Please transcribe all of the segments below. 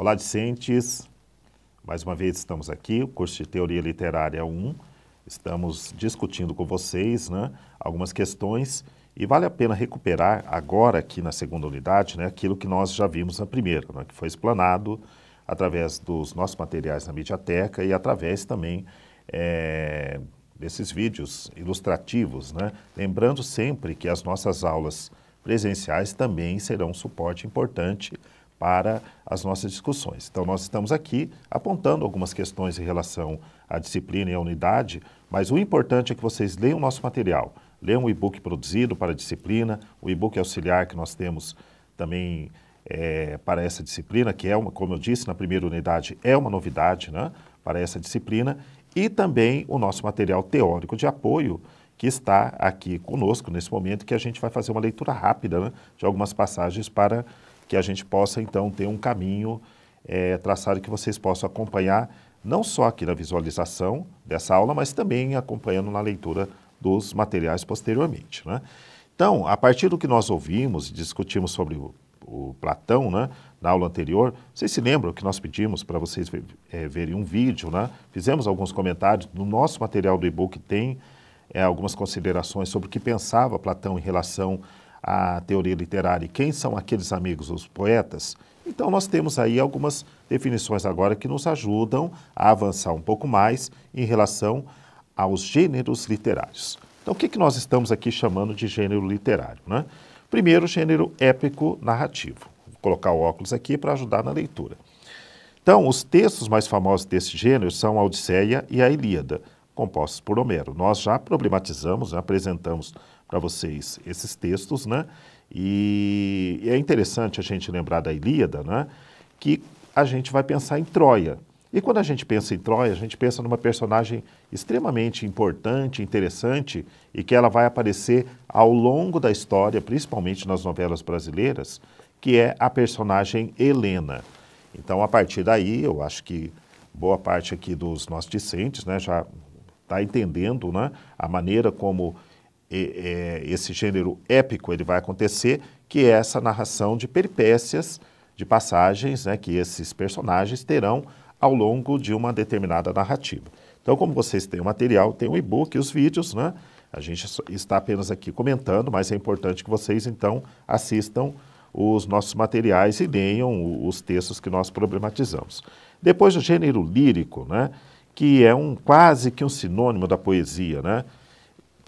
Olá, discentes! Mais uma vez estamos aqui, o curso de Teoria Literária 1. Estamos discutindo com vocês né, algumas questões e vale a pena recuperar agora aqui na segunda unidade né, aquilo que nós já vimos na primeira, né, que foi explanado através dos nossos materiais na Mediateca e através também é, desses vídeos ilustrativos. Né? Lembrando sempre que as nossas aulas presenciais também serão um suporte importante para as nossas discussões. Então, nós estamos aqui apontando algumas questões em relação à disciplina e à unidade, mas o importante é que vocês leiam o nosso material. Leiam o e-book produzido para a disciplina, o e-book auxiliar que nós temos também é, para essa disciplina, que é uma, como eu disse na primeira unidade, é uma novidade né, para essa disciplina, e também o nosso material teórico de apoio, que está aqui conosco nesse momento, que a gente vai fazer uma leitura rápida né, de algumas passagens para que a gente possa então ter um caminho é, traçado que vocês possam acompanhar, não só aqui na visualização dessa aula, mas também acompanhando na leitura dos materiais posteriormente. Né? Então, a partir do que nós ouvimos e discutimos sobre o, o, Platão né, na aula anterior, vocês se lembram que nós pedimos para vocês ver, é, verem um vídeo, né? fizemos alguns comentários, no nosso material do e-book tem é, algumas considerações sobre o que pensava Platão em relação a teoria literária e quem são aqueles amigos, os poetas, então nós temos aí algumas definições agora que nos ajudam a avançar um pouco mais em relação aos gêneros literários. Então o que, que nós estamos aqui chamando de gênero literário? Né? Primeiro, gênero épico narrativo. Vou colocar o óculos aqui para ajudar na leitura. Então, os textos mais famosos desse gênero são a Odisseia e a Ilíada, compostos por Homero. Nós já problematizamos, apresentamos para vocês esses textos, né? E, e é interessante a gente lembrar da Ilíada, né? Que a gente vai pensar em Troia. E quando a gente pensa em Troia, a gente pensa numa personagem extremamente importante, interessante e que ela vai aparecer ao longo da história, principalmente nas novelas brasileiras, que é a personagem Helena. Então, a partir daí, eu acho que boa parte aqui dos nossos discentes né, já está entendendo né, a maneira como esse gênero épico ele vai acontecer, que é essa narração de peripécias, de passagens né, que esses personagens terão ao longo de uma determinada narrativa. Então, como vocês têm o material, tem o e-book, os vídeos, né? A gente está apenas aqui comentando, mas é importante que vocês, então, assistam os nossos materiais e leiam os textos que nós problematizamos. Depois, o gênero lírico, né? Que é um quase que um sinônimo da poesia, né?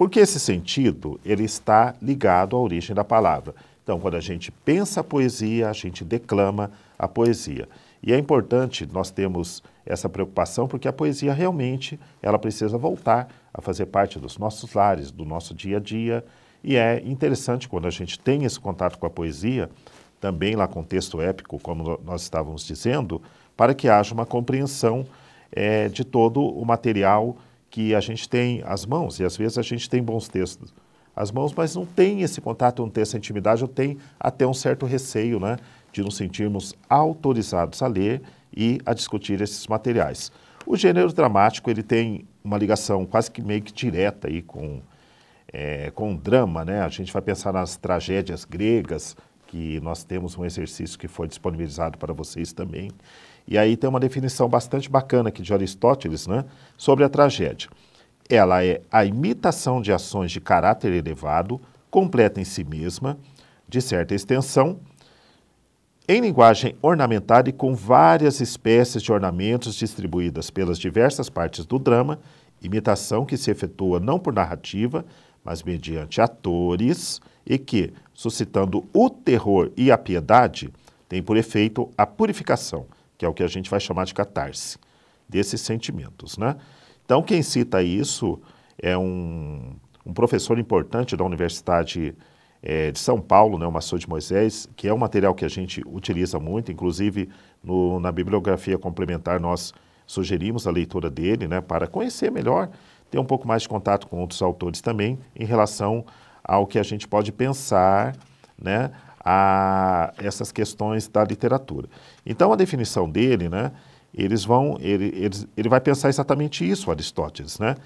Porque esse sentido, ele está ligado à origem da palavra. Então, quando a gente pensa a poesia, a gente declama a poesia. E é importante nós termos essa preocupação, porque a poesia realmente ela precisa voltar a fazer parte dos nossos lares, do nosso dia a dia. E é interessante quando a gente tem esse contato com a poesia, também lá com texto épico, como nós estávamos dizendo, para que haja uma compreensão é, de todo o material que a gente tem as mãos, e às vezes a gente tem bons textos as mãos, mas não tem esse contato, não tem essa intimidade, ou tem até um certo receio né, de nos sentirmos autorizados a ler e a discutir esses materiais. O gênero dramático ele tem uma ligação quase que meio que direta aí com, é, com o drama. Né? A gente vai pensar nas tragédias gregas, que nós temos um exercício que foi disponibilizado para vocês também. E aí tem uma definição bastante bacana aqui de Aristóteles né, sobre a tragédia. Ela é a imitação de ações de caráter elevado, completa em si mesma, de certa extensão, em linguagem ornamentada e com várias espécies de ornamentos distribuídas pelas diversas partes do drama, imitação que se efetua não por narrativa, mas mediante atores e que, suscitando o terror e a piedade, tem por efeito a purificação que é o que a gente vai chamar de catarse, desses sentimentos. Né? Então, quem cita isso é um, um professor importante da Universidade é, de São Paulo, né, o Maçô de Moisés, que é um material que a gente utiliza muito, inclusive no, na bibliografia complementar nós sugerimos a leitura dele né, para conhecer melhor, ter um pouco mais de contato com outros autores também em relação ao que a gente pode pensar né, a essas questões da literatura. Então, a definição dele, né, eles vão, ele, eles, ele vai pensar exatamente isso, Aristóteles, né?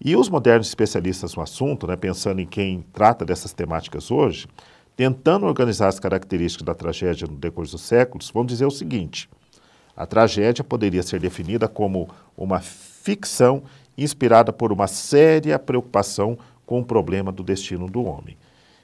E os modernos especialistas no assunto, né, pensando em quem trata dessas temáticas hoje, tentando organizar as características da tragédia no decorrer dos séculos, vão dizer o seguinte: a tragédia poderia ser definida como uma ficção inspirada por uma séria preocupação com o problema do destino do homem.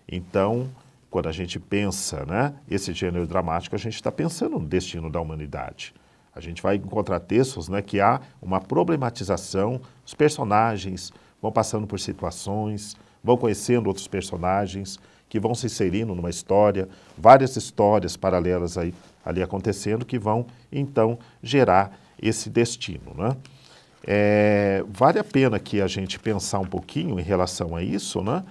Então, quando a gente pensa né, esse gênero dramático, a gente está pensando no destino da humanidade. A gente vai encontrar textos né, que há uma problematização, os personagens vão passando por situações, vão conhecendo outros personagens, que vão se inserindo numa história, várias histórias paralelas aí, ali acontecendo, que vão então gerar esse destino. Né? É, vale a pena que a gente pensar um pouquinho em relação a isso, né?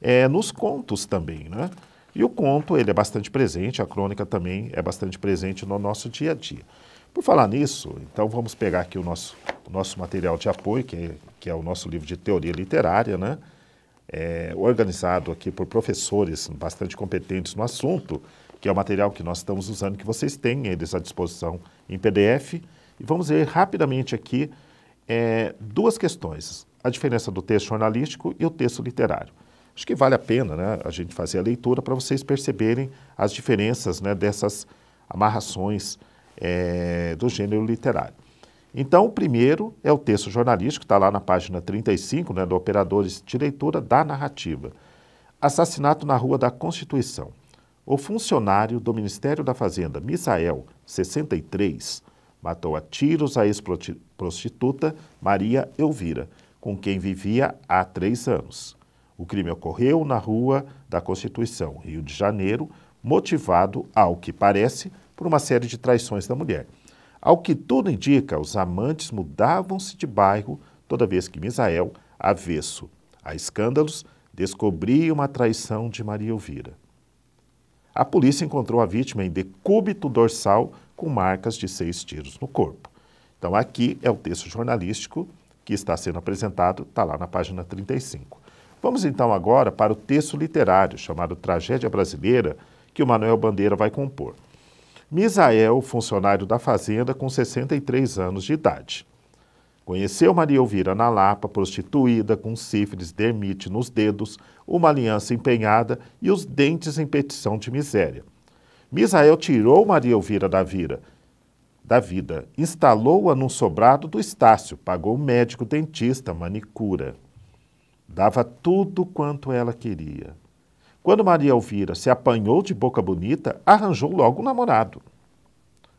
É, nos contos também, né? E o conto, ele é bastante presente, a crônica também é bastante presente no nosso dia a dia. Por falar nisso, então vamos pegar aqui o nosso, o nosso material de apoio, que é, que é o nosso livro de teoria literária, né? É, organizado aqui por professores bastante competentes no assunto, que é o material que nós estamos usando, que vocês têm eles à disposição em PDF. E vamos ver rapidamente aqui é, duas questões: a diferença do texto jornalístico e o texto literário. Acho que vale a pena né, a gente fazer a leitura para vocês perceberem as diferenças né, dessas amarrações é, do gênero literário. Então, o primeiro é o texto jornalístico, está lá na página 35, né, do Operadores de Leitura da Narrativa. Assassinato na Rua da Constituição. O funcionário do Ministério da Fazenda, Misael, 63, matou a tiros a ex-prostituta Maria Elvira, com quem vivia há três anos. O crime ocorreu na Rua da Constituição, Rio de Janeiro, motivado, ao que parece, por uma série de traições da mulher. Ao que tudo indica, os amantes mudavam-se de bairro toda vez que Misael, avesso a escândalos, descobria uma traição de Maria Elvira. A polícia encontrou a vítima em decúbito dorsal com marcas de seis tiros no corpo. Então, aqui é o texto jornalístico que está sendo apresentado, está lá na página 35. Vamos então agora para o texto literário chamado Tragédia Brasileira, que o Manuel Bandeira vai compor. Misael, funcionário da fazenda com 63 anos de idade. Conheceu Maria Elvira na Lapa, prostituída, com sífilis dermite nos dedos, uma aliança empenhada e os dentes em petição de miséria. Misael tirou Maria Elvira da vira, da vida, instalou-a num sobrado do Estácio, pagou médico, dentista, manicura. Dava tudo quanto ela queria. Quando Maria Elvira se apanhou de boca bonita, arranjou logo um namorado.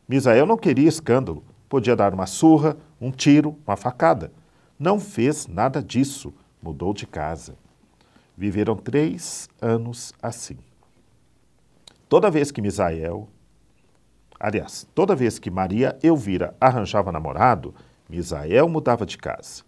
Misael não queria escândalo. Podia dar uma surra, um tiro, uma facada. Não fez nada disso. Mudou de casa. Viveram três anos assim. Toda vez que Misael, aliás, toda vez que Maria Elvira arranjava namorado, Misael mudava de casa.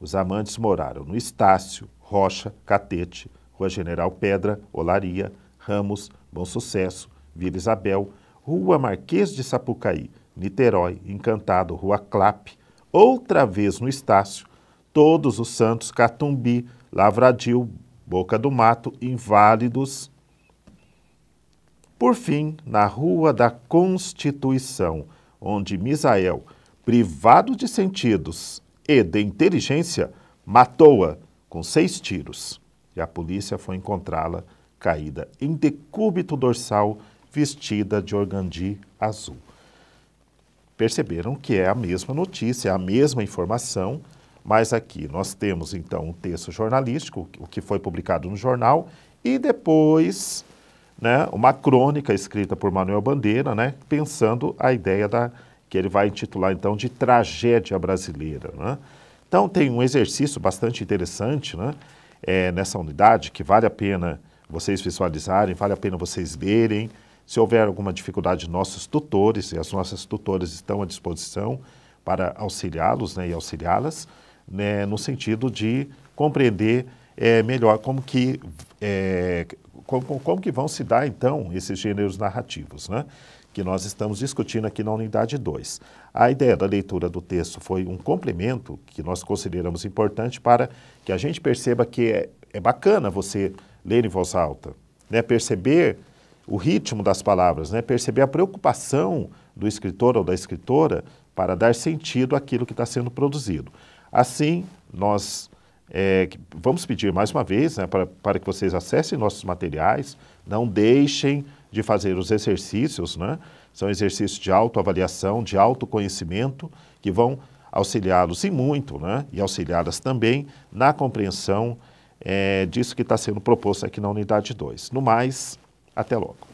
Os amantes moraram no Estácio, Rocha, Catete, Rua General Pedra, Olaria, Ramos, Bom Sucesso, Vila Isabel, Rua Marquês de Sapucaí, Niterói, Encantado, Rua Clap, outra vez no Estácio, todos os santos, Catumbi, Lavradio, Boca do Mato, Inválidos. Por fim, na Rua da Constituição, onde Misael, privado de sentidos, e de inteligência matou-a com seis tiros. E a polícia foi encontrá-la caída em decúbito dorsal, vestida de organdi azul. Perceberam que é a mesma notícia, é a mesma informação, mas aqui nós temos então um texto jornalístico, o que foi publicado no jornal, e depois né, uma crônica escrita por Manuel Bandeira, né, pensando a ideia da, que ele vai intitular então de Tragédia Brasileira. Né? Então tem um exercício bastante interessante né? É, nessa unidade que vale a pena vocês visualizarem, vale a pena vocês lerem. Se houver alguma dificuldade, nossos tutores e as nossas tutoras estão à disposição para auxiliá-los né, e auxiliá-las né, no sentido de compreender é, melhor como que, é, como, como que vão se dar, então, esses gêneros narrativos. Né? que nós estamos discutindo aqui na unidade 2. A ideia da leitura do texto foi um complemento que nós consideramos importante para que a gente perceba que é, é bacana você ler em voz alta, né? perceber o ritmo das palavras, né? perceber a preocupação do escritor ou da escritora para dar sentido àquilo que está sendo produzido. Assim, nós é, vamos pedir mais uma vez né, para, para que vocês acessem nossos materiais, não deixem de fazer os exercícios, né? São exercícios de autoavaliação, de autoconhecimento, que vão auxiliá-los e muito, né? E auxiliá-las também na compreensão é, disso que está sendo proposto aqui na unidade 2. No mais, até logo.